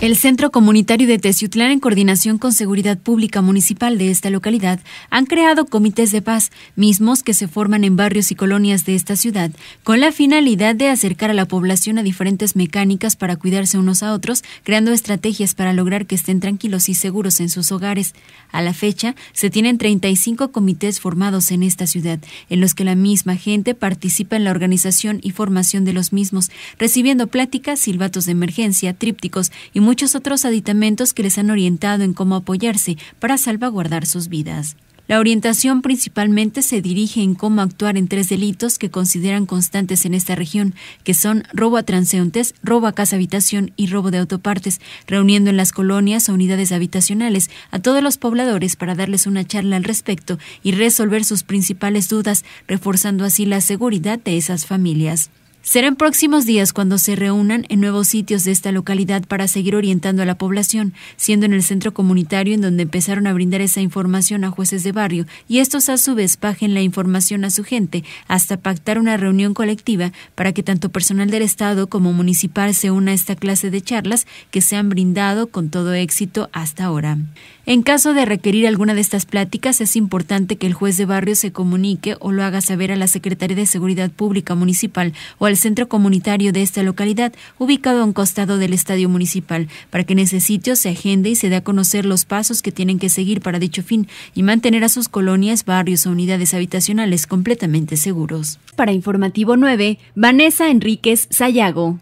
El Centro Comunitario de Teciutlán, en coordinación con Seguridad Pública Municipal de esta localidad, han creado comités de paz, mismos que se forman en barrios y colonias de esta ciudad, con la finalidad de acercar a la población a diferentes mecánicas para cuidarse unos a otros, creando estrategias para lograr que estén tranquilos y seguros en sus hogares. A la fecha, se tienen 35 comités formados en esta ciudad, en los que la misma gente participa en la organización y formación de los mismos, recibiendo pláticas, silbatos de emergencia, trípticos y muchos otros aditamentos que les han orientado en cómo apoyarse para salvaguardar sus vidas. La orientación principalmente se dirige en cómo actuar en tres delitos que consideran constantes en esta región, que son robo a transeúntes, robo a casa habitación y robo de autopartes, reuniendo en las colonias o unidades habitacionales a todos los pobladores para darles una charla al respecto y resolver sus principales dudas, reforzando así la seguridad de esas familias. Serán próximos días cuando se reúnan en nuevos sitios de esta localidad para seguir orientando a la población, siendo en el centro comunitario en donde empezaron a brindar esa información a jueces de barrio y estos a su vez bajen la información a su gente hasta pactar una reunión colectiva para que tanto personal del Estado como municipal se una a esta clase de charlas que se han brindado con todo éxito hasta ahora. En caso de requerir alguna de estas pláticas, es importante que el juez de barrio se comunique o lo haga saber a la Secretaría de Seguridad Pública Municipal o al centro comunitario de esta localidad, ubicado a un costado del estadio municipal, para que en ese sitio se agende y se dé a conocer los pasos que tienen que seguir para dicho fin y mantener a sus colonias, barrios o unidades habitacionales completamente seguros. Para Informativo 9, Vanessa Enríquez Sayago.